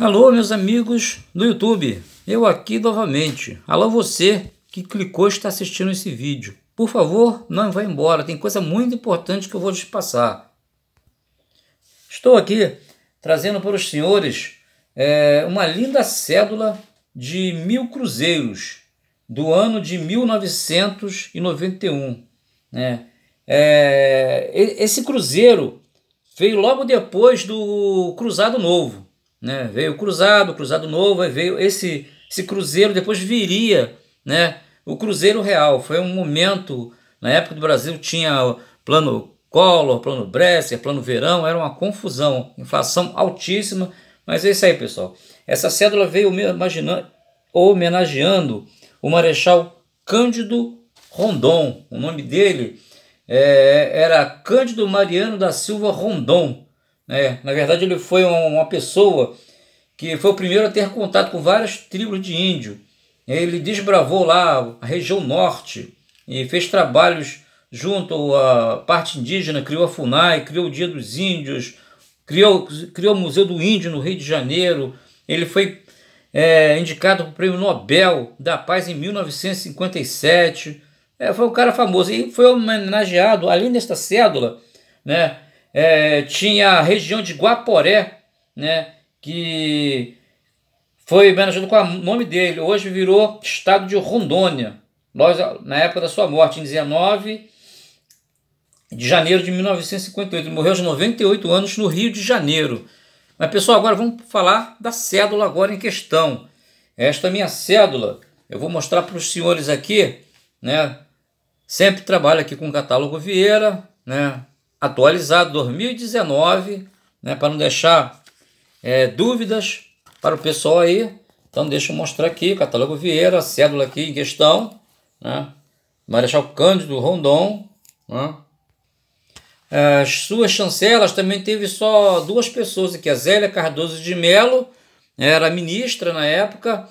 Alô, meus amigos do YouTube, eu aqui novamente. Alô, você que clicou e está assistindo esse vídeo. Por favor, não vá embora, tem coisa muito importante que eu vou te passar. Estou aqui trazendo para os senhores é, uma linda cédula de mil cruzeiros do ano de 1991. Né? É, esse cruzeiro veio logo depois do Cruzado Novo. Né? Veio o Cruzado, o Cruzado Novo, aí veio esse, esse Cruzeiro, depois viria né? o Cruzeiro Real. Foi um momento, na época do Brasil tinha plano Collor, plano Bresser, plano Verão, era uma confusão, inflação altíssima, mas é isso aí, pessoal. Essa cédula veio imaginando, homenageando o Marechal Cândido Rondon. O nome dele é, era Cândido Mariano da Silva Rondon. Né? Na verdade, ele foi uma pessoa que foi o primeiro a ter contato com várias tribos de índio. Ele desbravou lá a região norte e fez trabalhos junto à parte indígena, criou a FUNAI, criou o Dia dos Índios, criou, criou o Museu do Índio no Rio de Janeiro. Ele foi é, indicado para o Prêmio Nobel da Paz em 1957. É, foi um cara famoso e foi homenageado, além desta cédula, né, é, tinha a região de Guaporé, né, que foi homenageado com o nome dele. Hoje virou estado de Rondônia, na época da sua morte, em 19 de janeiro de 1958. Ele morreu aos 98 anos no Rio de Janeiro. Mas pessoal, agora vamos falar da cédula agora em questão. Esta minha cédula, eu vou mostrar para os senhores aqui, né? Sempre trabalho aqui com o catálogo Vieira, né? atualizado 2019, né, para não deixar é, dúvidas para o pessoal aí. Então deixa eu mostrar aqui, catálogo Vieira, cédula aqui em questão, né? Marechal Cândido Rondon, né? As suas chancelas também teve só duas pessoas aqui, a Zélia Cardoso de Melo, né, era ministra na época,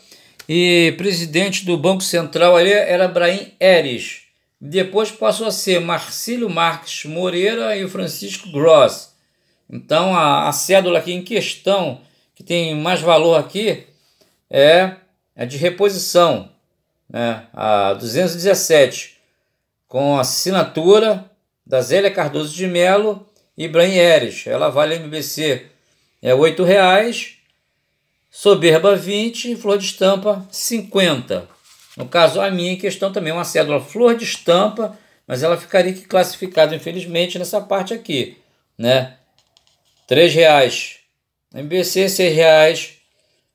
e presidente do Banco Central ali era Brahim Eres. Depois passou a ser Marcílio Marques Moreira e Francisco Gross. Então a, a cédula aqui em questão, que tem mais valor aqui, é a é de reposição, né? a 217, com assinatura da Zélia Cardoso de Melo e Bran Eres. Ela vale MBC é R$ 8,00, Soberba 20,00 e Flor de Estampa 50,00. No caso, a minha em questão também é uma cédula flor de estampa, mas ela ficaria classificada, infelizmente, nessa parte aqui, né? R$ reais MBC, R$ reais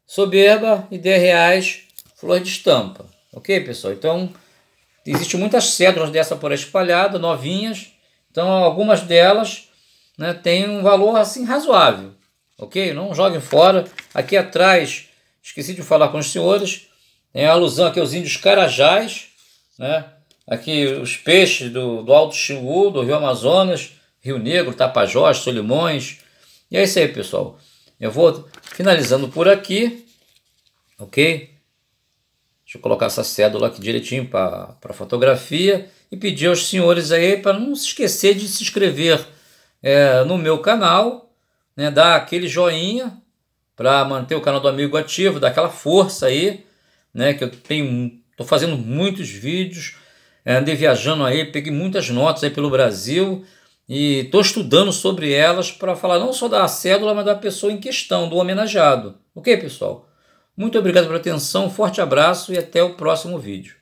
soberba e R$ reais flor de estampa. Ok, pessoal? Então, existem muitas cédulas dessa por aí espalhada, novinhas. Então, algumas delas né, têm um valor assim razoável. Ok? Não joguem fora. Aqui atrás, esqueci de falar com os senhores, tem é alusão aqui aos índios Carajás, né? aqui os peixes do, do Alto Xingu, do Rio Amazonas, Rio Negro, Tapajós, Solimões. E é isso aí, pessoal. Eu vou finalizando por aqui, ok? Deixa eu colocar essa cédula aqui direitinho para a fotografia e pedir aos senhores aí para não se esquecer de se inscrever é, no meu canal, né? dar aquele joinha para manter o canal do amigo ativo, dar aquela força aí né? Que eu tenho, tô fazendo muitos vídeos, eh, andei viajando aí, peguei muitas notas aí pelo Brasil e tô estudando sobre elas para falar não só da cédula, mas da pessoa em questão, do homenageado. Ok, pessoal? Muito obrigado pela atenção, forte abraço e até o próximo vídeo.